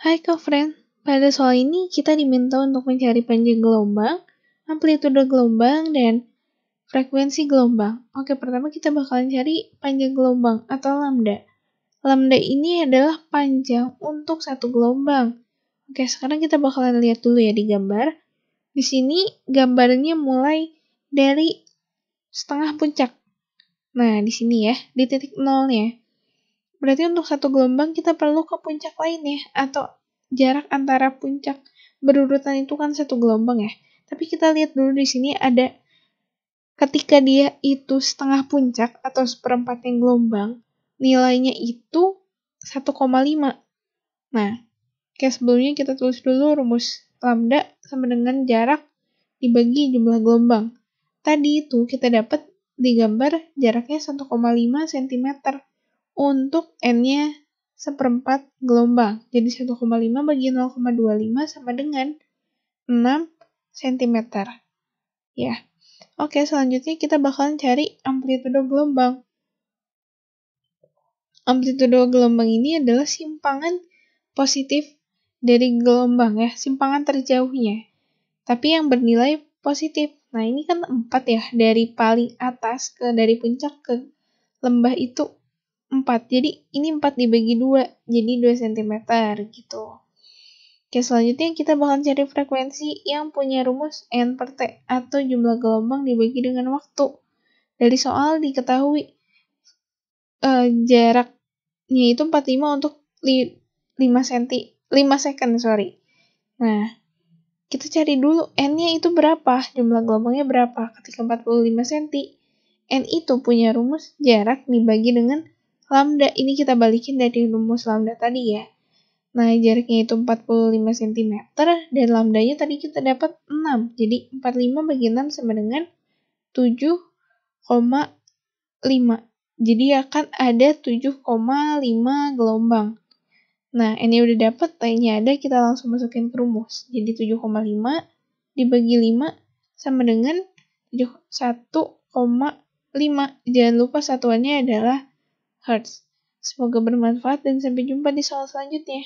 Hai ke friend, pada soal ini kita diminta untuk mencari panjang gelombang, amplitude gelombang, dan frekuensi gelombang. Oke, pertama kita bakalan cari panjang gelombang atau lambda. Lambda ini adalah panjang untuk satu gelombang. Oke, sekarang kita bakalan lihat dulu ya di gambar. Di sini gambarnya mulai dari setengah puncak. Nah, di sini ya, di titik nolnya. Berarti untuk satu gelombang kita perlu ke puncak lain ya, atau jarak antara puncak berurutan itu kan satu gelombang ya. Tapi kita lihat dulu di sini ada ketika dia itu setengah puncak atau seperempat yang gelombang, nilainya itu 1,5. Nah, kayak sebelumnya kita tulis dulu rumus lambda sama dengan jarak dibagi jumlah gelombang. Tadi itu kita dapat digambar jaraknya 1,5 cm untuk n-nya seperempat gelombang. Jadi 1,5 bagi 0,25 sama dengan 6 cm. Ya. Oke, selanjutnya kita bakalan cari amplitudo gelombang. Amplitudo gelombang ini adalah simpangan positif dari gelombang ya, simpangan terjauhnya. Tapi yang bernilai positif. Nah, ini kan 4 ya, dari paling atas ke dari puncak ke lembah itu 4. Jadi ini 4 dibagi 2, jadi 2 cm gitu. Oke, selanjutnya kita bakal cari frekuensi yang punya rumus N per T atau jumlah gelombang dibagi dengan waktu. Dari soal diketahui eh, jaraknya itu 45 untuk 5 cm, 5 second, sorry. Nah, kita cari dulu N-nya itu berapa, jumlah gelombangnya berapa. Ketika 45 cm, N itu punya rumus jarak dibagi dengan lambda. Ini kita balikin dari rumus lambda tadi ya. Nah, jaraknya itu 45 cm dan lambdanya tadi kita dapat 6. Jadi 45 bagi 6 sama dengan 7,5. Jadi akan ada 7,5 gelombang. Nah, ini udah dapat, t ada, kita langsung masukin ke rumus. Jadi 7,5 dibagi 5 sama dengan 1,5. Jangan lupa satuannya adalah Hertz. Semoga bermanfaat dan sampai jumpa di soal selanjutnya.